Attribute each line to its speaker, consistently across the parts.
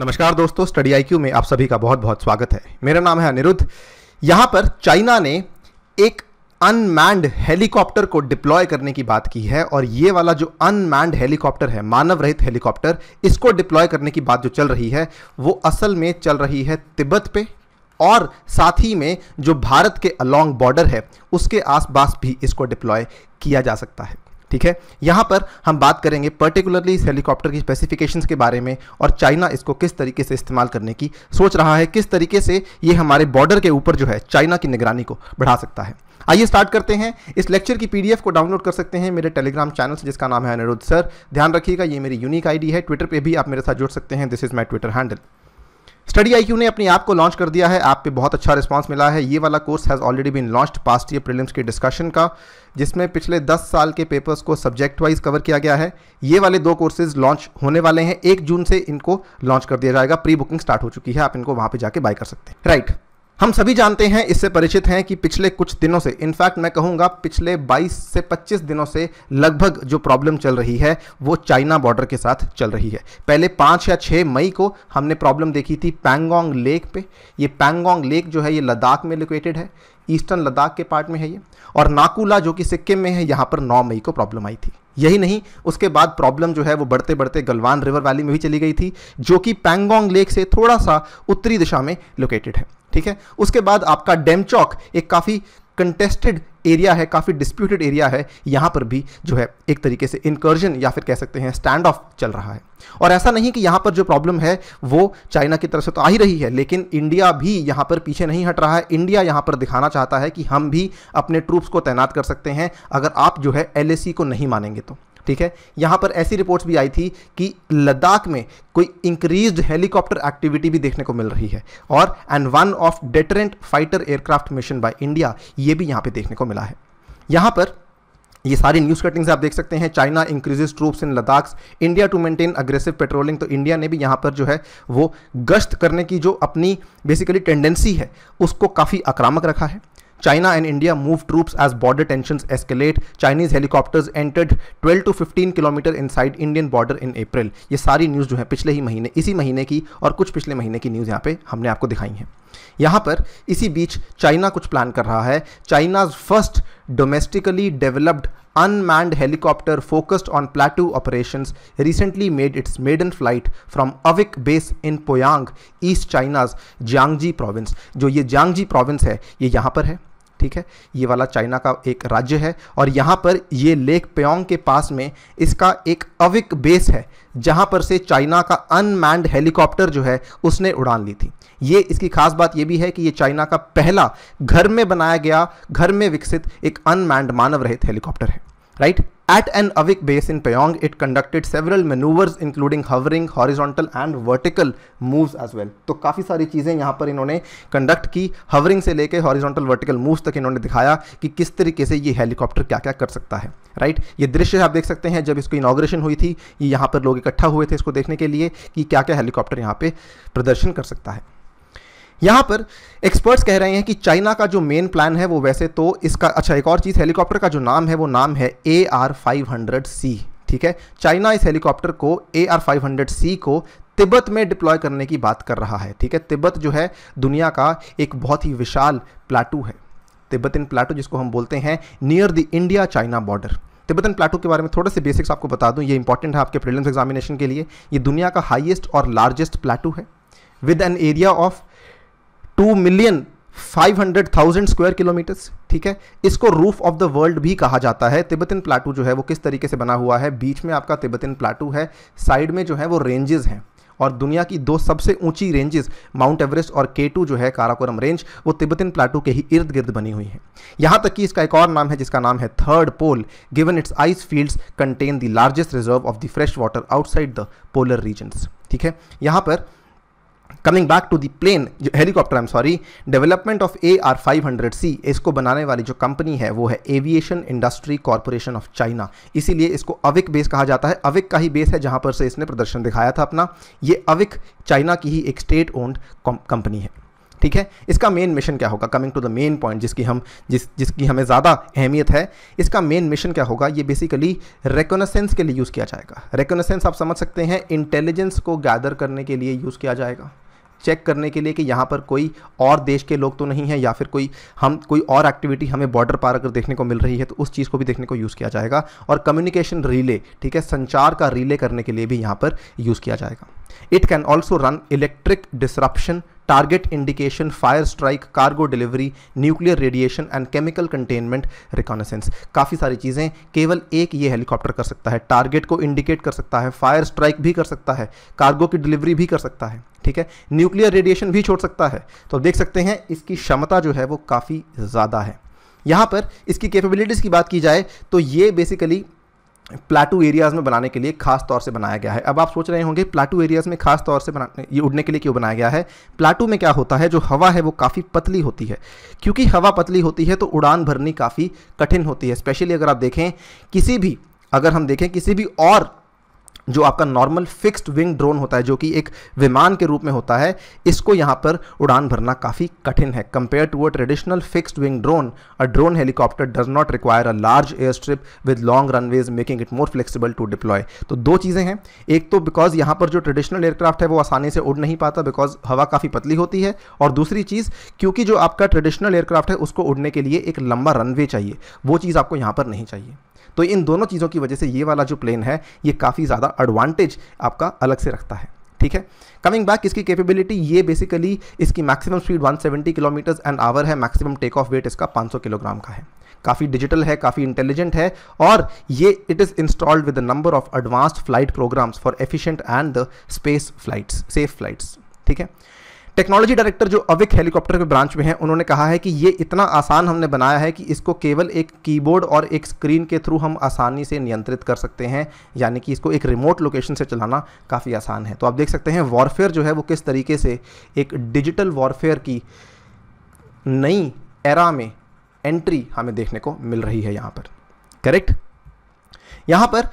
Speaker 1: नमस्कार दोस्तों स्टडी आई में आप सभी का बहुत बहुत स्वागत है मेरा नाम है अनिरुद्ध यहाँ पर चाइना ने एक अनमैंड हेलीकॉप्टर को डिप्लॉय करने की बात की है और ये वाला जो अनमैंड हेलीकॉप्टर है मानव रहित हेलीकॉप्टर इसको डिप्लॉय करने की बात जो चल रही है वो असल में चल रही है तिब्बत पे और साथ ही में जो भारत के अलॉन्ग बॉर्डर है उसके आसपास भी इसको डिप्लॉय किया जा सकता है ठीक है यहां पर हम बात करेंगे पर्टिकुलरली इस हेलीकॉप्टर की स्पेसिफिकेशंस के बारे में और चाइना इसको किस तरीके से इस्तेमाल करने की सोच रहा है किस तरीके से ये हमारे बॉर्डर के ऊपर जो है चाइना की निगरानी को बढ़ा सकता है आइए स्टार्ट करते हैं इस लेक्चर की पीडीएफ को डाउनलोड कर सकते हैं मेरे टेलीग्राम चैनल से जिसका नाम है अनिरुद्ध सर ध्यान रखिएगा ये मेरी यूनिक आईडी है ट्विटर पे भी आप मेरे साथ जुड़ सकते हैं this is my Twitter handle study I ने अपनी ऐप को लॉन्च कर दिया है ऐप पे बहुत अच्छा रिस्पांस मिला है ये वाला course has already been launched past year prelims के डिस्कशन का जिसमें पिछले 10 साल के पेपर्स को सब्जेक्ट वाइज कवर किया गया है ये वाले दो कोर्सेज लॉन्च होने वाले हैं एक जून से इनको लॉन्च कर दिया जाएगा प्री बुकिंग स्टार्ट हो चुकी है आप इनको वहाँ पर जाके बाय कर सकते हैं राइट right. हम सभी जानते हैं इससे परिचित हैं कि पिछले कुछ दिनों से इनफैक्ट मैं कहूँगा पिछले 22 से 25 दिनों से लगभग जो प्रॉब्लम चल रही है वो चाइना बॉर्डर के साथ चल रही है पहले 5 या 6 मई को हमने प्रॉब्लम देखी थी पैंगोंग लेक पे ये पैंगोंग लेक जो है ये लद्दाख में लोकेटेड है ईस्टर्न लद्दाख के पार्ट में है ये और नाकूला जो कि सिक्किम में है यहाँ पर नौ मई को प्रॉब्लम आई थी यही नहीं उसके बाद प्रॉब्लम जो है वो बढ़ते बढ़ते गलवान रिवर वैली में भी चली गई थी जो कि पैंगोंग लेक से थोड़ा सा उत्तरी दिशा में लोकेटेड है ठीक है उसके बाद आपका डेम चौक एक काफ़ी कंटेस्टेड एरिया है काफ़ी डिस्प्यूटेड एरिया है यहां पर भी जो है एक तरीके से इंकर्जन या फिर कह सकते हैं स्टैंड ऑफ चल रहा है और ऐसा नहीं कि यहां पर जो प्रॉब्लम है वो चाइना की तरफ से तो आ ही रही है लेकिन इंडिया भी यहां पर पीछे नहीं हट रहा है इंडिया यहां पर दिखाना चाहता है कि हम भी अपने ट्रूप्स को तैनात कर सकते हैं अगर आप जो है एल को नहीं मानेंगे तो ठीक है यहां पर ऐसी रिपोर्ट्स भी आई थी कि लद्दाख में कोई इंक्रीज हेलीकॉप्टर एक्टिविटी भी देखने को मिल रही है और and one of deterrent fighter aircraft mission by India ये भी यहां पे देखने को मिला है यहां पर ये सारी न्यूज़ कटिंग्स आप देख सकते हैं China increases troops in Ladakh India to maintain aggressive patrolling तो इंडिया ने भी यहां पर जो है वो गश्त करने की जो अपनी बेसिकली टेंडेंसी है उसको काफ़ी आक्रामक रखा है China and India move troops as border tension escalate Chinese helicopters entered 12 to 15 kilometre inside Indian border in April ये सारी न्यूज़ जो है पिछले ही महीने इसी महीने की और कुछ पिछले महीने की न्यूज़ यहाँ पे हमने आपको दिखाई है यहाँ पर इसी बीच चाइना कुछ प्लान कर रहा है China's first domestically developed unmanned helicopter focused on plateau operation recently made its maiden flight from AVIC base in Poyang east China's Jiangxi province जो ये जियांगजी प्रोविंस है ये यहाँ पर है ठीक है ये वाला चाइना का एक राज्य है और यहाँ पर ये लेक प्योंग के पास में इसका एक अविक बेस है जहाँ पर से चाइना का अनमैंड हेलीकॉप्टर जो है उसने उड़ान ली थी ये इसकी खास बात यह भी है कि ये चाइना का पहला घर में बनाया गया घर में विकसित एक अनमैंड मानव रहित हेलीकॉप्टर है right At an Avik base in Pyong, it conducted several maneuvers including hovering, horizontal and vertical moves as well. तो काफ़ी सारी चीज़ें यहाँ पर इन्होंने कंडक्ट की हवरिंग से लेके हॉरिजॉन्टल वर्टिकल मूव तक इन्होंने दिखाया कि किस तरीके से ये हेलीकॉप्टर क्या क्या कर सकता है राइट right? ये दृश्य आप देख सकते हैं जब इसकी इनाग्रेशन हुई थी ये यहाँ पर लोग इकट्ठा हुए थे इसको देखने के लिए कि क्या क्या हेलीकॉप्टर यहाँ पर प्रदर्शन कर सकता है यहाँ पर एक्सपर्ट्स कह रहे हैं कि चाइना का जो मेन प्लान है वो वैसे तो इसका अच्छा एक और चीज़ हेलीकॉप्टर का जो नाम है वो नाम है A R five hundred C ठीक है चाइना इस हेलीकॉप्टर को A R five hundred C को तिब्बत में डिप्लॉय करने की बात कर रहा है ठीक है तिब्बत जो है दुनिया का एक बहुत ही विशाल प्लाटू है तिब्बतन प्लाटू जिसको हम बोलते हैं near the India China border Tibetan plateau के बारे में थोड़े से बेसिक्स आपको बता दूं ये इंपॉर्टेंट है आपके प्रीलिम्स एग्जामिनेशन के लिए ये दुनिया का हाईएस्ट और लार्जेस्ट प्लाटू है with an area of two million 500,000 square kilometres ठीक है इसको रूफ ऑफ द वर्ल्ड भी कहा जाता है तिब्बतिन प्लाटू जो है वो किस तरीके से बना हुआ है बीच में आपका तिब्बतिन प्लाटू है साइड में जो है वो रेंजेस हैं और दुनिया की दो सबसे ऊंची रेंजेस माउंट एवरेस्ट और के जो है काराकोरम रेंज वो तिब्बतिन प्लाटू के ही इर्द गिर्द बनी हुई है यहाँ तक कि इसका एक और नाम है जिसका नाम है third pole given its ice fields contain the largest reserve of the fresh water outside the polar regions ठीक है यहाँ पर coming back to the plane helicopter I am sorry development of A R five hundred C इसको बनाने वाली जो company है वो है aviation industry corporation of China इसीलिए इसको अविक बेस कहा जाता है अविक का ही बेस है जहां पर से इसने प्रदर्शन दिखाया था अपना ये अविक चाइना की ही एक स्टेट ओन्ड कंपनी है ठीक है इसका मेन मिशन क्या होगा coming to the main point जिसकी हम जिस जिसकी हमें ज़्यादा अहमियत है इसका मेन मिशन क्या होगा ये बेसिकली रेकोनसेंस के लिए यूज़ किया जाएगा रेकोनसेंस आप समझ सकते हैं इंटेलिजेंस को गैदर करने के लिए यूज़ किया जाएगा चेक करने के लिए कि यहाँ पर कोई और देश के लोग तो नहीं है या फिर कोई हम कोई और एक्टिविटी हमें बॉर्डर पार अगर देखने को मिल रही है तो उस चीज़ को भी देखने को यूज़ किया जाएगा और कम्युनिकेशन रिले ठीक है संचार का रिले करने के लिए भी यहाँ पर यूज़ किया जाएगा it can also run electric disruption target indication fire strike cargo delivery nuclear radiation and chemical containment reconnaissance काफ़ी सारी चीज़ें केवल एक ये हेलीकॉप्टर कर सकता है टारगेट को इंडिकेट कर सकता है फायर स्ट्राइक भी कर सकता है कार्गो की डिलीवरी भी कर सकता है ठीक है न्यूक्लियर रेडिएशन भी छोड़ सकता है तो देख सकते हैं इसकी क्षमता जो है वो काफ़ी ज़्यादा है यहाँ पर इसकी कैपेबिलिटीज़ की बात की जाए तो ये बेसिकली प्लाटू एरियाज़ में बनाने के लिए खास तौर से बनाया गया है अब आप सोच रहे होंगे प्लाटू एरियाज़ में खास तौर से बना ये उड़ने के लिए क्यों बनाया गया है प्लाटू में क्या होता है जो हवा है वो काफ़ी पतली होती है क्योंकि हवा पतली होती है तो उड़ान भरनी काफ़ी कठिन होती है स्पेशली अगर आप देखें किसी भी अगर हम देखें किसी भी और जो आपका नॉर्मल फिक्स्ड विंग ड्रोन होता है जो कि एक विमान के रूप में होता है इसको यहाँ पर उड़ान भरना काफ़ी कठिन है compare to a traditional fixed wing drone a drone helicopter does not require a large air strip with long runways making it more flexible to deploy तो दो चीज़ें हैं एक तो बिकॉज यहाँ पर जो ट्रेडिशनल एयरक्राफ्ट है वो आसानी से उड़ नहीं पाता बिकॉज हवा काफ़ी पतली होती है और दूसरी चीज़ क्योंकि जो आपका ट्रेडिशनल एयरक्राफ्ट है उसको उड़ने के लिए एक लंबा रनवे चाहिए वो चीज़ आपको यहाँ पर नहीं चाहिए तो इन दोनों चीज़ों की वजह से ये वाला जो प्लेन है ये काफ़ी ज़्यादा एडवांटेज आपका अलग से रखता है ठीक है कमिंग बैक इसकी कैपेबिलिटी ये बेसिकली इसकी maximum speed 170 kilometre and hour है मैक्सिमम टेक ऑफ वेट इसका 500 किलोग्राम का है काफ़ी डिजिटल है काफ़ी इंटेलिजेंट है और ये it is installed with number of advanced flight programs for efficient and the space flights safe flights ठीक है टेक्नोलॉजी डायरेक्टर जो अविक हेलीकॉप्टर के ब्रांच में है उन्होंने कहा है कि ये इतना आसान हमने बनाया है कि इसको केवल एक कीबोर्ड और एक स्क्रीन के थ्रू हम आसानी से नियंत्रित कर सकते हैं यानी कि इसको एक रिमोट लोकेशन से चलाना काफ़ी आसान है तो आप देख सकते हैं वॉरफेयर जो है वो किस तरीके से एक डिजिटल वॉरफेयर की नई एरा में एंट्री हमें देखने को मिल रही है यहाँ पर करेक्ट यहाँ पर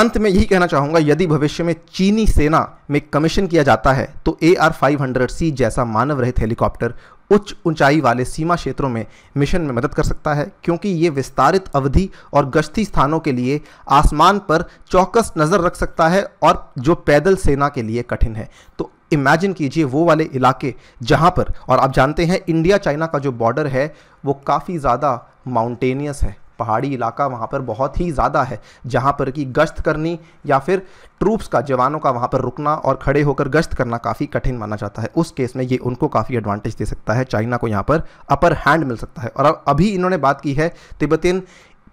Speaker 1: अंत में यही कहना चाहूँगा यदि भविष्य में चीनी सेना में कमीशन किया जाता है तो A R five hundred C जैसा मानव रहित हेलीकॉप्टर उच्च ऊंचाई वाले सीमा क्षेत्रों में मिशन में मदद कर सकता है क्योंकि ये विस्तारित अवधि और गश्ती स्थानों के लिए आसमान पर चौकस नज़र रख सकता है और जो पैदल सेना के लिए कठिन है तो इमेजिन कीजिए वो वाले इलाके जहाँ पर और आप जानते हैं इंडिया चाइना का जो बॉर्डर है वो काफ़ी ज़्यादा माउंटेनियस है पहाड़ी इलाका वहाँ पर बहुत ही ज़्यादा है जहाँ पर कि गश्त करनी या फिर ट्रूप्स का जवानों का वहाँ पर रुकना और खड़े होकर गश्त करना काफ़ी कठिन माना जाता है उस केस में ये उनको काफ़ी एडवांटेज दे सकता है चाइना को यहाँ पर अपर हैंड मिल सकता है और अभी इन्होंने बात की है तिब्बतियन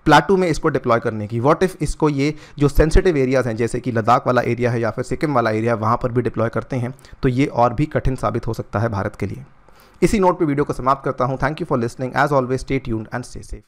Speaker 1: प्लाटू में इसको डिप्लॉय करने की व्हाट इफ़ इसको ये जो सेंसिटिव एरियाज़ हैं जैसे कि लद्दाख वाला एरिया है या फिर सिक्किम वाला एरिया है वहाँ पर भी डिप्लॉय करते हैं तो ये और भी कठिन साबित हो सकता है भारत के लिए इसी नोट पे वीडियो को समाप्त करता हूँ thank you for listening as always stay tuned and stay safe